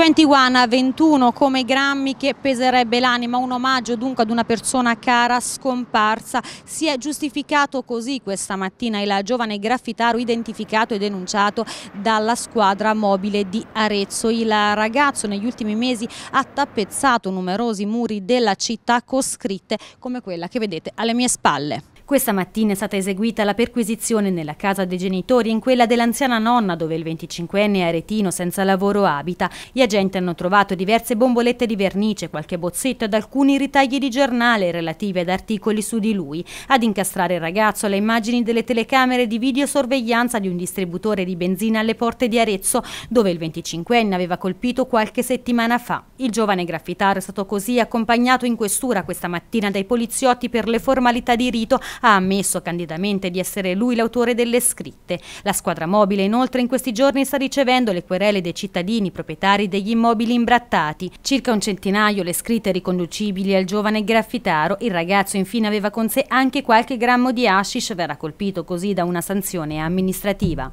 21 a 21 come grammi che peserebbe l'anima, un omaggio dunque ad una persona cara scomparsa. Si è giustificato così questa mattina il giovane graffitaro identificato e denunciato dalla squadra mobile di Arezzo. Il ragazzo negli ultimi mesi ha tappezzato numerosi muri della città coscritte come quella che vedete alle mie spalle. Questa mattina è stata eseguita la perquisizione nella casa dei genitori in quella dell'anziana nonna dove il 25enne aretino senza lavoro abita. Gli agenti hanno trovato diverse bombolette di vernice, qualche bozzetto ed alcuni ritagli di giornale relativi ad articoli su di lui. Ad incastrare il ragazzo le immagini delle telecamere di videosorveglianza di un distributore di benzina alle porte di Arezzo, dove il 25enne aveva colpito qualche settimana fa. Il giovane graffitaro è stato così accompagnato in questura questa mattina dai poliziotti per le formalità di rito, ha ammesso candidamente di essere lui l'autore delle scritte. La squadra mobile inoltre in questi giorni sta ricevendo le querele dei cittadini proprietari dei degli immobili imbrattati, circa un centinaio le scritte riconducibili al giovane graffitaro, il ragazzo infine aveva con sé anche qualche grammo di hashish, verrà colpito così da una sanzione amministrativa.